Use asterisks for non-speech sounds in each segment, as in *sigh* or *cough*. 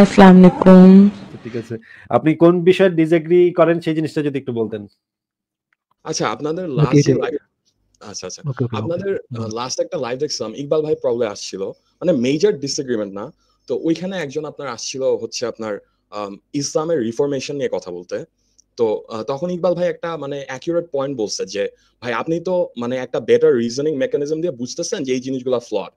আসসালামু আলাইকুম আচ্ছা, ঠিক আছে আপনি কোন বিষয়ে ডিসএগ্রি করেন সেই জিনিসটা যদি একটু বলতেন আচ্ছা আপনাদের লাস্ট আচ্ছা আচ্ছা আপনাদের লাস্ট mm-hmm. একটা লাইভ দেখছিলাম ইকবাল ভাই প্রবলেম আসছিল মানে মেজর ডিসএগ্রিমেন্ট না তো ওইখানে একজন আপনার আসছিল হচ্ছে আপনার ইসলামের রিফরমেশন নিয়ে কথা বলতে তো তখন ইকবাল ভাই একটা মানে অ্যাকিউরেট পয়েন্ট বলছে যে ভাই আপনি তো মানে একটা বেটার রিজনিং মেকানিজম দিয়ে বুঝতেছেন যে এই জিনিসগুলো ফ্লড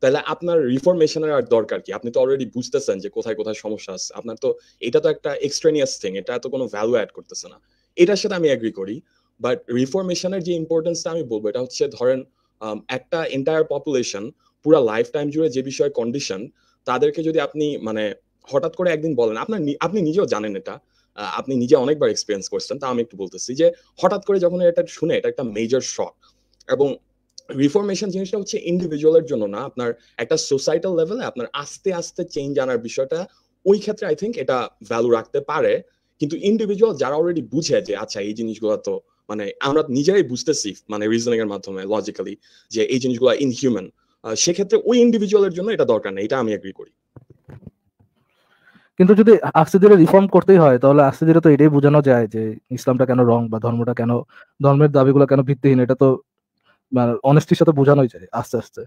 তাহলে আপনার রিফরমেশনের আর দরকার কি আপনি তো অলরেডি বুঝতেছেন যে কোথায় কোথায় সমস্যা আছে আপনার তো এটা তো একটা এক্সট্রেনিয়াস থিং এটা তো কোনো ভ্যালু অ্যাড করতেছে না এটার সাথে আমি অ্যাগ্রি করি বাট রিফরমেশনের যে ইম্পর্টেন্সটা আমি বলবো এটা হচ্ছে ধরেন একটা এন্টায়ার পপুলেশন পুরো লাইফ টাইম জুড়ে যে বিষয়ে কন্ডিশন তাদেরকে যদি আপনি মানে হঠাৎ করে একদিন বলেন আপনার আপনি নিজেও জানেন এটা আপনি নিজে অনেকবার এক্সপিরিয়েন্স করছেন তা আমি একটু বলতেছি যে হঠাৎ করে যখন এটা শুনে এটা একটা মেজর শক এবং রিফরমেশন জিনিসটা হচ্ছে ইন্ডিভিজুয়ালের জন্য না আপনার একটা সোসাইটাল লেভেলে আপনার আস্তে আস্তে চেঞ্জ আনার বিষয়টা ওই ক্ষেত্রে আই থিঙ্ক এটা ভ্যালু রাখতে পারে কিন্তু ইন্ডিভিজুয়াল যারা অলরেডি বুঝে যে আচ্ছা এই জিনিসগুলো তো মানে আমরা নিজেরাই বুঝতেছি মানে রিজনিং এর মাধ্যমে লজিক্যালি যে এই জিনিসগুলো ইনহিউম্যান সেক্ষেত্রে ওই ইন্ডিভিজুয়ালের জন্য এটা দরকার নেই এটা আমি এগ্রি করি কিন্তু যদি আস্তে ধীরে রিফর্ম করতেই হয় তাহলে আস্তে ধীরে তো এটাই বোঝানো যায় যে ইসলামটা কেন রং বা ধর্মটা কেন ধর্মের দাবিগুলো কেন ভিত্তিহীন এটা তো অনেস্টির মানে সাথে বোঝানোই যায় আস্তে আস্তে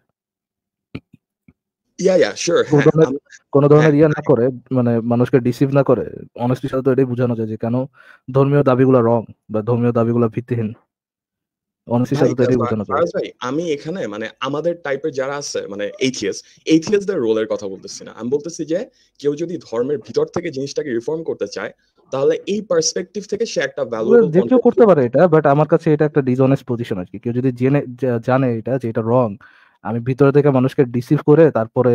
হ্যাঁ, ধরনের হ্যাঁ, ইয়া হ্যাঁ। না করে মানে মানুষকে ডিসিভ না করে অনেস্টির সাথে তো এটাই বোঝানো যায় যে কেন ধর্মীয় দাবিগুলো রং বা ধর্মীয় দাবিগুলো ভিত্তিহীন আমি এখানে মানে আমাদের টাইপের যারা আছে মানে এইথিয়াস দের রোলের কথা বলতেছি না আমি বলতেছি যে কেউ যদি ধর্মের ভিতর থেকে জিনিসটাকে রিফর্ম করতে চায় তাহলে এই পার্সপেক্টিভ থেকে সে একটা ভ্যালু দেখতে করতে পারে এটা বাট আমার কাছে এটা একটা ডিসঅনেস্ট পজিশন আর কি কেউ যদি জেনে জানে এটা যে এটা রং আমি ভিতরে থেকে মানুষকে ডিসিভ করে তারপরে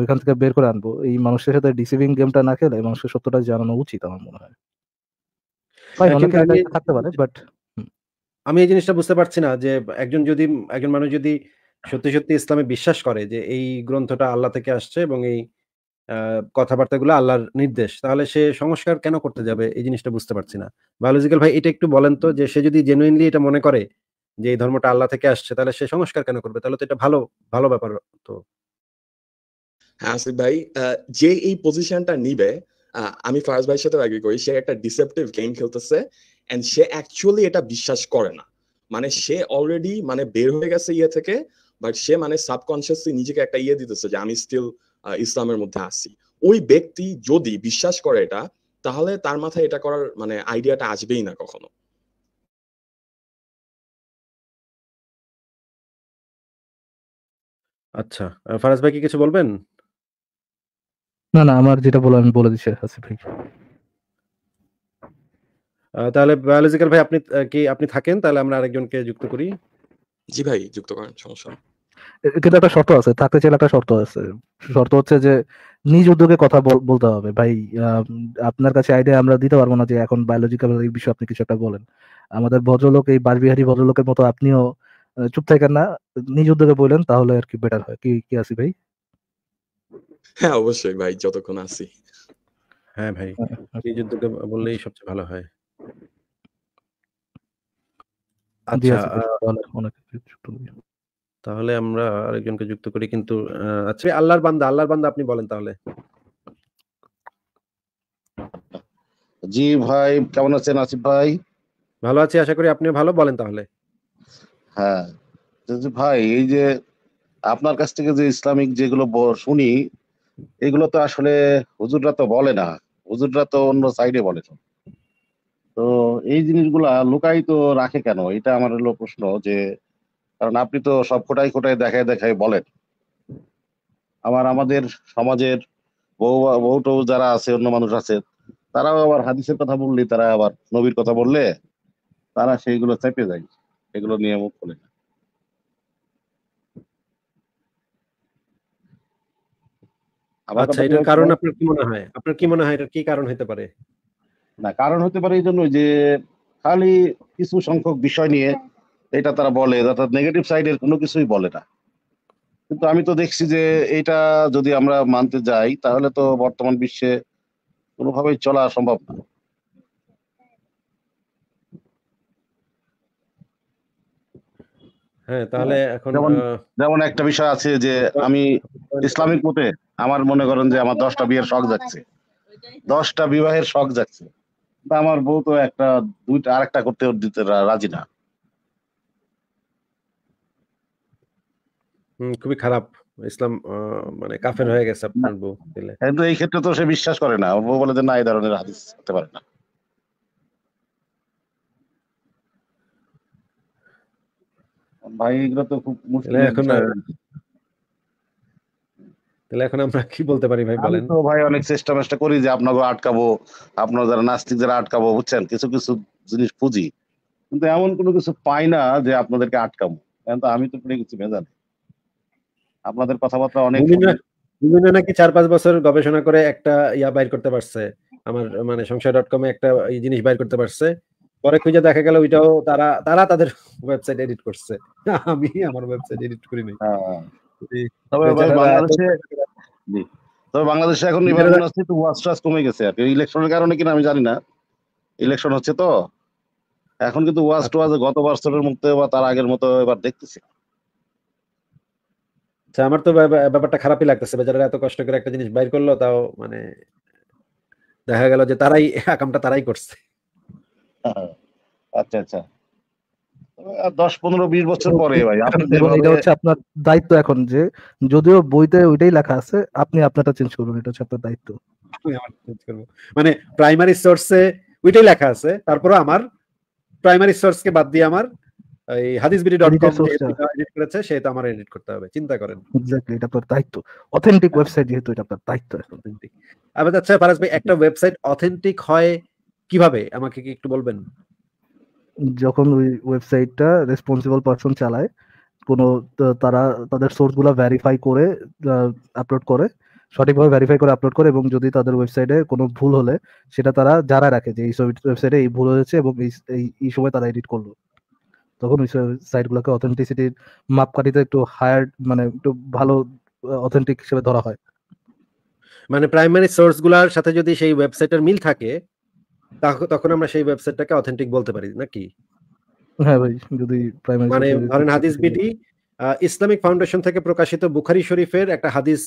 ওইখান থেকে বের করে আনবো এই মানুষের সাথে ডিসিভিং গেমটা না খেলে মানুষকে সত্যটা জানানো উচিত আমার মনে হয় হ্যাঁ, থাকতে পারে বাট আমি এই জিনিসটা বুঝতে পারছি না যে একজন যদি একজন মানুষ যদি সত্যি সত্যি ইসলামে বিশ্বাস করে যে এই গ্রন্থটা আল্লাহ থেকে আসছে এবং এই কথাবার্তাগুলো আল্লাহর নির্দেশ তাহলে সে সংস্কার কেন করতে যাবে এই জিনিসটা বুঝতে পারছি না বায়োলজিক্যাল ভাই এটা একটু বলেন তো যে সে যদি জেনুইনলি এটা মনে করে যে এই ধর্মটা আল্লাহ থেকে আসছে তাহলে সে সংস্কার কেন করবে তাহলে তো এটা ভালো ভালো ব্যাপার তো হ্যাঁ, আসিফ ভাই যে এই পজিশনটা নিবে আমি ফারাজ ভাইয়ের সাথে এগ্রি করি সে একটা ডিসেপটিভ গেম খেলতেছে এন্ড সে অ্যাকচুয়ালি এটা বিশ্বাস করে না মানে সে অলরেডি মানে বের হয়ে গেছে ইয়ে থেকে বাট সে মানে সাবকনসিয়াসলি নিজেকে একটা ইয়ে দিতেছে যে আমি স্টিল ইসলামের মধ্যে আসছি ওই ব্যক্তি যদি বিশ্বাস করে এটা তাহলে তার মাথায় এটা করার মানে আইডিয়াটা আসবেই না কখনো আচ্ছা ফারাজ ভাই কি কিছু বলবেন না না আমার যেটা বলো বলে দিচ্ছি আসিফ ভাই তাহলে বায়োলজিক্যাল ভাই আপনি কি আপনি থাকেন তাহলে আমরা আরেকজনকে যুক্ত করি জি ভাই যুক্ত করেন সমস্যা কিন্তু একটা শর্ত আছে থাকতে চাইলে একটা শর্ত আছে শর্ত হচ্ছে যে নিজ উদ্যোগে কথা বলতে হবে ভাই আপনার কাছে আইডিয়া আমরা দিতে পারবো না যে এখন বায়োলজিক্যাল এই বিষয়ে আপনি কিছু একটা বলেন আমাদের ভদ্রলোক এই বাসবিহারী ভদ্রলোকের মতো আপনিও চুপ থাকেন না নিজ উদ্যোগে বলেন তাহলে আর কি বেটার হয় কি কি আসি ভাই হ্যাঁ অবশ্যই ভাই যতক্ষণ আসি হ্যাঁ ভাই হ্যাঁ, হ্যাঁ। নিজ উদ্যোগে বললেই সবচেয়ে ভালো হয় আচ্ছা অনেক কিছু তাহলে আমরা আরেকজনকে যুক্ত করি কিন্তু আচ্ছা আল্লাহর বান্দা আল্লাহর বান্দা আপনি বলেন তাহলে জি ভাই কেমন আছেন আসিফ ভাই ভালো আছি আশা করি আপনি ভালো বলেন তাহলে হ্যাঁ ভাই এই যে আপনার কাছ থেকে যে ইসলামিক যেগুলো শুনি এগুলো তো আসলে হুজুররা তো বলে না হুজুররা তো অন্য সাইডে বলে তো এই জিনিসগুলা লুকাই তো রাখে কেন এটা আমার হলো প্রশ্ন যে কারণ আপনি তো সব কোটাই কোটায় দেখায় দেখায় বলেন আবার আমাদের সমাজের বউ বউ টৌ যারা আছে অন্য মানুষ আছে তারাও আবার হাদিসের কথা বললে তারা আবার নবীর কথা বললে তারা সেইগুলো চেপে যায় এগুলো নিয়ে মুখ খোলে না আচ্ছা এটার কারণ আপনার কি মনে হয় আপনার কি মনে হয় এটার কি কারণ হতে পারে না কারণ হতে পারে এই জন্য যে খালি কিছু সংখ্যক বিষয় নিয়ে এটা তারা বলে অর্থাৎ নেগেটিভ সাইডের কোনো কিছুই বলে না কিন্তু আমি তো দেখছি যে এটা যদি আমরা মানতে যাই তাহলে তো বর্তমান বিশ্বে কোনোভাবেই চলা সম্ভব না হ্যাঁ, তাহলে এখন যেমন একটা বিষয় আছে যে আমি ইসলামিক মতে আমার মনে করেন যে আমার দশটা বিয়ের শখ যাচ্ছে দশটা বিবাহের শখ যাচ্ছে আমার বউ তো একটা দুইটা আরেকটা করতে দিতে রাজি না খুবই খারাপ ইসলাম মানে কাফের হয়ে গেছে আপনার বউ দিলে কিন্তু এই ক্ষেত্রে তো সে বিশ্বাস করে না বউ বলে যে না এই ধরনের হাদিস হতে পারে না ভাই এগুলো তো খুব মুশকিল এখন তাহলে এখন আমরা কি বলতে পারি ভাই বলেন তো ভাই অনেক চেষ্টা চেষ্টা করি যে আপনাকে আটকাবো আপনার যারা নাস্তিক যারা আটকাবো বুঝছেন কিছু কিছু জিনিস পুঁজি কিন্তু এমন কোনো কিছু পাই না যে আপনাদেরকে আটকাবো কারণ তো আমি তো কোনো কিছু ভেজা নেই আপনাদের কথাবার্তা অনেক নাকি চার পাঁচ বছর গবেষণা করে একটা ইয়া বাইর করতে পারছে আমার মানে সংসার ডট কমে একটা জিনিস বাইর করতে পারছে পরে খুঁজে দেখা গেল ওইটাও তারা তারা তাদের ওয়েবসাইট এডিট করছে আমি আমার ওয়েবসাইট এডিট করি নাই হ্যাঁ। তবে বাংলাদেশে এখন নির্বাচন আছে তো ওয়াস টাচ কমে গেছে আর ইলেকশনের কারণে কিনা আমি জানি না ইলেকশন হচ্ছে তো এখন কিন্তু ওয়াচ আচ্ছা। টোয়াজ গত বছরের মতো বা তার আগের মতো এবার দেখতেছি আচ্ছা আমার তো ব্যাপারটা খারাপই লাগতেছে বেচারা এত কষ্ট করে একটা জিনিস বাইর করলো তাও মানে দেখা গেল যে তারাই আকামটা তারাই করছে হ্যাঁ, আচ্ছা আচ্ছা দশ পনেরো বিশ বছর পরে ভাই এটা হচ্ছে আপনার দায়িত্ব এখন যে যদিও বইতে ওইটাই লেখা আছে আপনি আপনারটা চেঞ্জ করবেন এটা হচ্ছে আপনার দায়িত্ব মানে প্রাইমারি সোর্সে ওইটাই লেখা আছে তারপরে আমার প্রাইমারি সোর্সকে বাদ দিয়ে আমার এই হাদিস বিডি ডট কম এডিট করেছে সেটা আমার এডিট করতে হবে চিন্তা করেন এক্স্যাক্টলি এটা আপনার দায়িত্ব অথেন্টিক ওয়েবসাইট যেহেতু এটা আপনার দায়িত্ব অথেন্টিক আবার আচ্ছা ফারাজ ভাই একটা ওয়েবসাইট অথেন্টিক হয় কিভাবে আমাকে কি একটু বলবেন যখন ওই ওয়েবসাইটটা রেসপন্সিবল পারসন চালায় কোনো তারা তাদের সোর্সগুলো ভেরিফাই করে আপলোড করে সঠিকভাবে ভেরিফাই করে আপলোড করে এবং যদি তাদের ওয়েবসাইটে কোনো ভুল হলে সেটা তারা জানা রাখে যে এই ওয়েবসাইটে এই ভুল হয়েছে এবং এই সময় তারা এডিট করলো তখন ওই সাইটগুলোকে অথেন্টিসিটির মাপকাঠিতে একটু হায়ার মানে একটু ভালো অথেন্টিক হিসেবে ধরা হয় মানে প্রাইমারি সোর্স গুলার সাথে যদি সেই ওয়েবসাইটের মিল থাকে তখন আমরা সেই ওয়েবসাইটটাকে অথেন্টিক বলতে পারি নাকি হ্যাঁ ভাই যদি প্রাইমারি মানে ধরেন হাদিস বিটি ইসলামিক ফাউন্ডেশন থেকে প্রকাশিত বুখারি শরীফের একটা হাদিস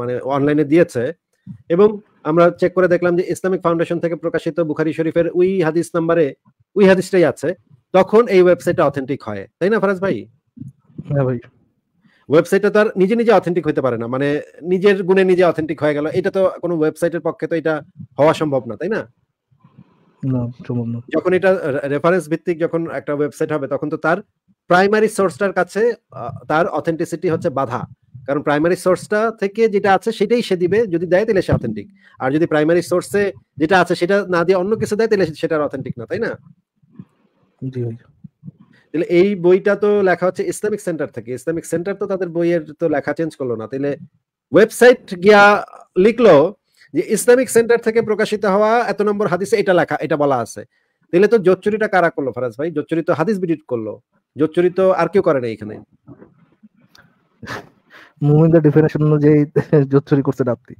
মানে অনলাইনে দিয়েছে এবং আমরা চেক করে দেখলাম যে ইসলামিক ফাউন্ডেশন থেকে প্রকাশিত বুখারি শরীফের ওই হাদিস নাম্বারে ওই হাদিসটাই আছে তখন এই ওয়েবসাইটটা অথেন্টিক হয় তাই না ফরাজ ভাই হ্যাঁ ভাই ওয়েবসাইটটা তো আর নিজে নিজে অথেন্টিক হতে পারে না মানে নিজের গুণে নিজে অথেন্টিক হয়ে গেল এটা তো কোনো ওয়েবসাইটের পক্ষে তো এটা হওয়া সম্ভব না তাই না যখন এটা রেফারেন্স ভিত্তিক যখন একটা ওয়েবসাইট হবে তখন তো তার প্রাইমারি সোর্সটার কাছে তার অথেন্টিসিটি হচ্ছে বাধা কারণ প্রাইমারি সোর্সটা থেকে যেটা আছে সেটাই সে দিবে যদি দেয় তাহলে সে অথেন্টিক আর যদি প্রাইমারি সোর্সে যেটা আছে সেটা না দিয়ে অন্য কিছু দেয় তাহলে সেটা অথেন্টিক না তাই না তাহলে এই বইটা তো লেখা হচ্ছে ইসলামিক সেন্টার থেকে ইসলামিক সেন্টার তো তাদের বইয়ের তো লেখা চেঞ্জ করলো না তাহলে ওয়েবসাইট গিয়া লিখলো যে ইসলামিক সেন্টার থেকে প্রকাশিত হওয়া এত নম্বর হাদিসে এটা লেখা এটা বলা আছে তাহলে তো জোচ্চুরিটা কারা করলো ফরাজ ভাই জোচ্চুরি তো হাদিস বিডিট করলো জোচ্চুরি তো আর কেউ করে না এখানে মুমিনদের ডেফিনেশন অনুযায়ী *laughs* জোচ্চুরি করছেন আপনি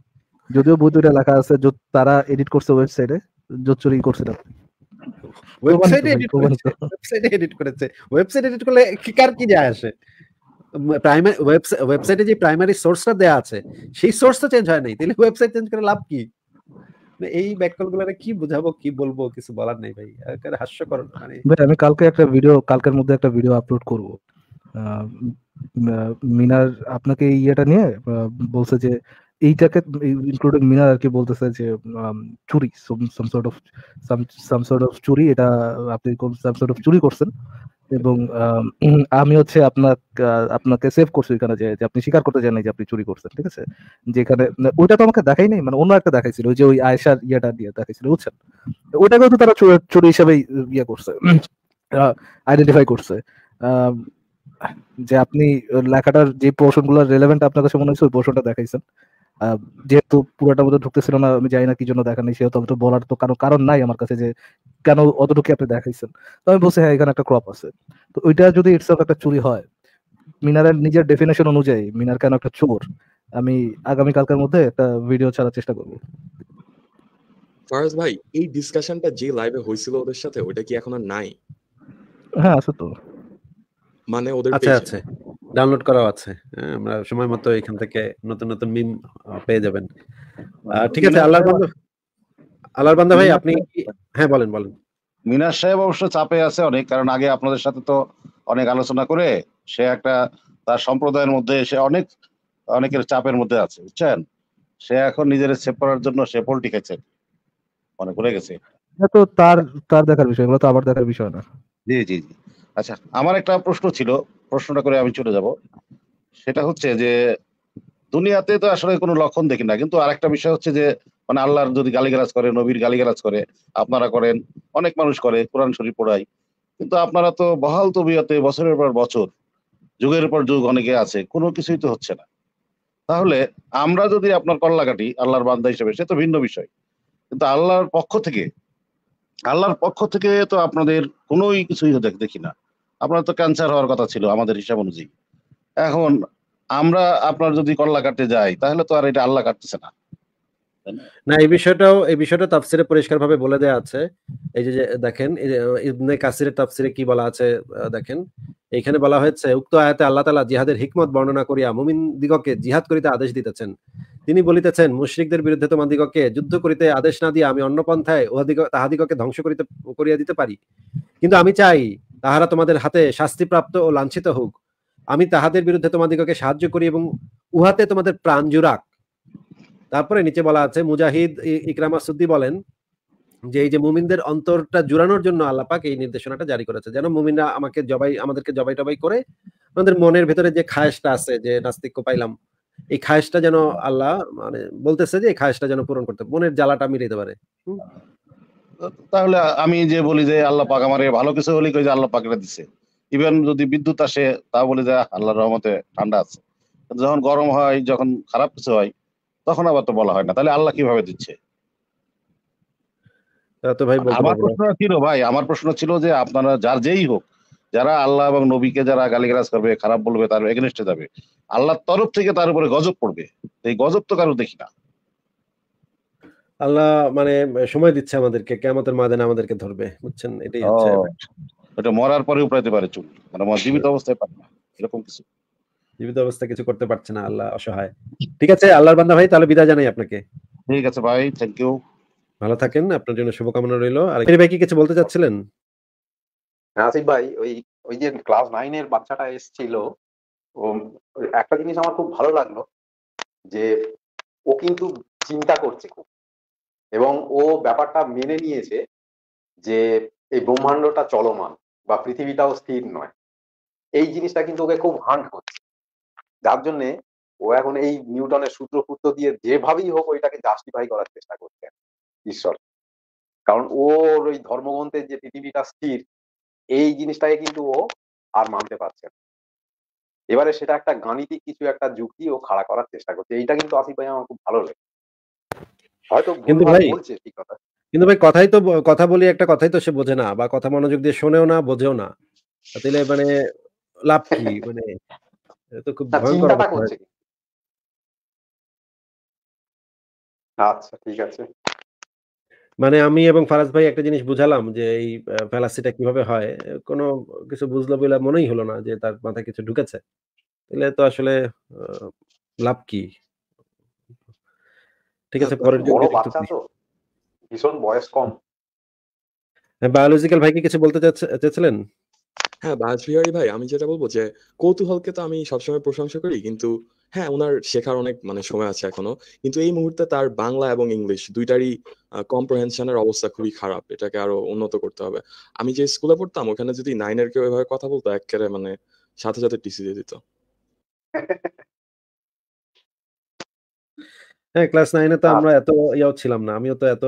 যদিও বইটা লেখা আছে তারা এডিট করছে ওয়েবসাইটে জোচ্চুরি করছেন আপনি ওয়েবসাইটে এডিট করেছে ওয়েবসাইটে এডিট করেছে ওয়েবসাইট এডিট করলে কি কার কি যায় আসে প্রাইমারি ওয়েবসাইটে যে প্রাইমারি সোর্সটা দেয়া আছে সেই সোর্সটা চেঞ্জ হয় নাই তাহলে ওয়েবসাইট চেঞ্জ করে লাভ কি মানে এই কি বুঝাবো কি বলবো কিছু বলার নেই ভাই হাস্যকর মানে আমি কালকে একটা ভিডিও কালকের মধ্যে একটা ভিডিও আপলোড করব মিনার আপনাকে ইয়েটা নিয়ে বলছে যে এইটাকে ইনক্লুডিং মিনার আর কি বলতেছে যে চুরি some sort of some sort of চুরি এটা আপনি কোন সাম সর্ট অফ চুরি করছেন এবং আমি হচ্ছে আপনার আপনাকে সেভ করছি এখানে যে আপনি স্বীকার করতে জানেন যে আপনি চুরি করছেন ঠিক আছে যেখানে ওইটা তো আমাকে দেখাই নাই মানে অন্য একটা দেখাইছিল ওই যে ওই আয়েশার ইয়াটা দিয়ে দেখাইছিল বুঝছেন ওইটাকে তো তারা চুরি হিসেবে ইয়ে করছে আইডেন্টিফাই করছে যে আপনি লেখাটার যে পোর্শন গুলো রেলেভেন্ট আপনার কাছে মনে হয়েছে ওই পোর্শনটা দেখাইছেন যেহেতু পুরোটা মধ্যে ঢুকতেছিল না আমি জানি না কি জন্য দেখানি সেহেতু আমি তো বলার তো কারণ কারণ নাই আমার কাছে যে কেন অতটুকু আপনি দেখাইছেন তো আমি বলছি হ্যাঁ এখানে একটা ক্রপ আছে তো ওইটা যদি ইটস একটা চুরি হয় মিনারের নিজের ডেফিনেশন অনুযায়ী মিনার কেন একটা চোর আমি আগামী কালকের মধ্যে একটা ভিডিও ছাড়ার চেষ্টা করব ফারাজ ভাই এই ডিসকাশনটা যে লাইভে হয়েছিল ওদের সাথে ওটা কি এখন আর নাই হ্যাঁ আছে তো মানে ওদের আছে আছে ডাউনলোড করাও আছে আমরা সময় মতো এখান থেকে নতুন নতুন মিম পেয়ে যাবেন আচ্ছা, ঠিক আছে আল্লাহর বান্দা আল্লাহর বান্দা ভাই আপনি হ্যাঁ বলেন বলেন মিনা সাহেব অবশ্য চাপে আছে অনেক কারণ আগে আপনাদের সাথে তো অনেক আলোচনা করে সে একটা তার সম্প্রদায়ের মধ্যে সে অনেক অনেকের চাপের মধ্যে আছে বুঝছেন সে এখন নিজের সেভ করার জন্য সে পোল্টি খেয়েছে মনে করে গেছে তো তার তার দেখার বিষয় এগুলো তো আবার দেখার বিষয় না জি জি জি আচ্ছা আমার একটা প্রশ্ন ছিল প্রশ্নটা করে আমি চলে যাব সেটা হচ্ছে যে দুনিয়াতে তো আসলে কোনো লক্ষণ দেখি না কিন্তু আরেকটা বিষয় হচ্ছে যে মানে আল্লাহর যদি গালিগালাজ করে নবীর গালিগালাজ করে আপনারা করেন অনেক মানুষ করে কোরআন শরীফ পড়াই কিন্তু আপনারা তো বহাল তবিয়তে বছরের পর বছর যুগের পর যুগ অনেকে আছে কোনো কিছুই তো হচ্ছে না তাহলে আমরা যদি আপনার কল্লা কাটি আল্লাহর বান্দা হিসেবে সে তো ভিন্ন বিষয় কিন্তু আল্লাহর পক্ষ থেকে আল্লাহর পক্ষ থেকে তো আপনাদের কোনোই কিছুই দেখি না আপনার তো ক্যান্সার হওয়ার কথা ছিল আমাদের হিসাব অনুযায়ী এখন আমরা আপনার যদি কল্লা কাটতে যাই তাহলে তো আর এটা আল্লাহ কাটতেছে না না এই বিষয়টাও এই বিষয়টা তাফসিরে পরিষ্কার ভাবে বলে দেয়া আছে এই যে দেখেন ইবনে কাসিরের তাফসিরে কি বলা আছে দেখেন এখানে বলা হয়েছে উক্ত আয়াতে আল্লাহ তালা জিহাদের হিকমত বর্ণনা করিয়া মুমিন দিগকে জিহাদ করিতে আদেশ দিতেছেন তিনি বলিতেছেন মুশরিকদের বিরুদ্ধে দিগকে যুদ্ধ করিতে আদেশ না দিয়ে আমি অন্য পন্থায় তাহাদিগকে ধ্বংস করিতে করিয়া দিতে পারি কিন্তু আমি চাই তাহারা তোমাদের হাতে শাস্তিপ্রাপ্ত ও লাঞ্ছিত হোক আমি তাহাদের বিরুদ্ধে তোমাদিগকে সাহায্য করি এবং উহাতে তোমাদের প্রাণ জুরাক তারপরে নিচে বলা আছে মুজাহিদ ইকরামা সুদ্দি বলেন যে এই যে মুমিনদের অন্তরটা জুড়ানোর জন্য আল্লাপাক এই নির্দেশনাটা জারি করেছে যেন মুমিনরা আমাকে জবাই আমাদেরকে জবাই টবাই করে আমাদের মনের ভেতরে যে খায়েসটা আছে যে নাস্তিক্য পাইলাম এই খায়েসটা যেন আল্লাহ মানে বলতেছে যে এই খায়েসটা যেন পূরণ করতে মনের জ্বালাটা দিতে পারে তাহলে আমি যে বলি যে আল্লাহ পাক আমার ভালো কিছু হলে কই যে আল্লাহ পাক এটা দিছে ইভেন যদি বিদ্যুৎ আসে তা বলি যে আল্লাহর রহমতে ঠান্ডা আছে যখন গরম হয় যখন খারাপ কিছু হয় তখন আবার তো বলা হয় না তাহলে আল্লাহ কিভাবে দিচ্ছে আমার প্রশ্ন ছিল ভাই আমার প্রশ্ন ছিল যে আপনারা যার যেই হোক যারা আল্লাহ এবং নবীকে যারা গালিগালাজ করবে খারাপ বলবে তার এগেনস্টে যাবে আল্লাহর তরফ থেকে তার উপরে গজব পড়বে এই গজব তো কারো দেখি না আল্লাহ মানে সময় দিচ্ছে আমাদেরকে কেমতের ময়দানে আমাদেরকে ধরবে বুঝছেন এটাই হচ্ছে মরার পরে উপড়াইতে পারে চুল মানে জীবিত অবস্থায় পারে না এরকম কিছু জীবিত অবস্থা কিছু করতে পারছে না আল্লাহ অসহায় ঠিক আছে আল্লাহর বান্দা ভাই তাহলে বিদায় জানাই আপনাকে ঠিক আছে ভাই থ্যাংক ইউ ভালো থাকেন আপনার জন্য শুভকামনা রইল আর ভাই কি কিছু বলতে চাচ্ছিলেন আসিফ ভাই ওই ওই যে ক্লাস নাইনের বাচ্চাটা এসেছিল ও একটা জিনিস আমার খুব ভালো লাগলো যে ও কিন্তু চিন্তা করছে খুব এবং ও ব্যাপারটা মেনে নিয়েছে যে এই ব্রহ্মাণ্ডটা চলমান বা পৃথিবীটাও স্থির নয় এই জিনিসটা কিন্তু ওকে খুব হান্ট করছে যার জন্যে ও এখন এই নিউটনের সূত্র ফুত্র দিয়ে যেভাবেই হোক ওইটাকে জাস্টিফাই করার চেষ্টা করছে ঈশ্বর কারণ ওর ওই ধর্মগ্রন্থের যে পৃথিবীটা স্থির এই জিনিসটাকে কিন্তু ও আর মানতে পারছে না এবারে সেটা একটা গাণিতিক কিছু একটা যুক্তি ও খাড়া করার চেষ্টা করছে এইটা কিন্তু আসিফ ভাই আমার খুব ভালো লাগে কিন্তু ভাই কিন্তু ভাই কথাই তো কথা বলি একটা কথাই তো সে বোঝে না বা কথা মনোযোগ দিয়ে শোনেও না বোঝেও না তাহলে মানে লাভ কি মানে তো খুব ভয়ঙ্কর আচ্ছা ঠিক আছে মানে আমি এবং ফারাজ ভাই একটা জিনিস বুঝালাম যে এই ফ্যালাসিটা কিভাবে হয় কোনো কিছু বুঝলো বলে মনেই হলো না যে তার মাথায় কিছু ঢুকেছে তাহলে তো আসলে লাভ কি ঠিক আছে পরের জন্য বাচ্চা ভীষণ বয়স কম বায়োলজিক্যাল ভাইকে কিছু বলতে চাচ্ছিলেন হ্যাঁ বাজবিহারি ভাই আমি যেটা বলবো যে কৌতূহলকে তো আমি সবসময় প্রশংসা করি কিন্তু হ্যাঁ ওনার শেখার অনেক মানে সময় আছে এখনো কিন্তু এই মুহূর্তে তার বাংলা এবং ইংলিশ দুইটারই কম্প্রহেনশনের অবস্থা খুবই খারাপ এটাকে আরো উন্নত করতে হবে আমি যে স্কুলে পড়তাম ওখানে যদি নাইনের কেউ এভাবে কথা বলতো একেবারে মানে সাথে সাথে টিসি দিয়ে দিত *laughs* হ্যাঁ ক্লাস নাইনে তো আমরা আচ্ছা। এত ইয়াও ছিলাম না আমিও তো এত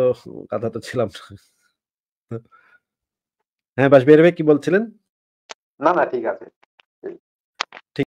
কাঁথা তো ছিলাম না হ্যাঁ বাস বেরবে কি বলছিলেন না না ঠিক আছে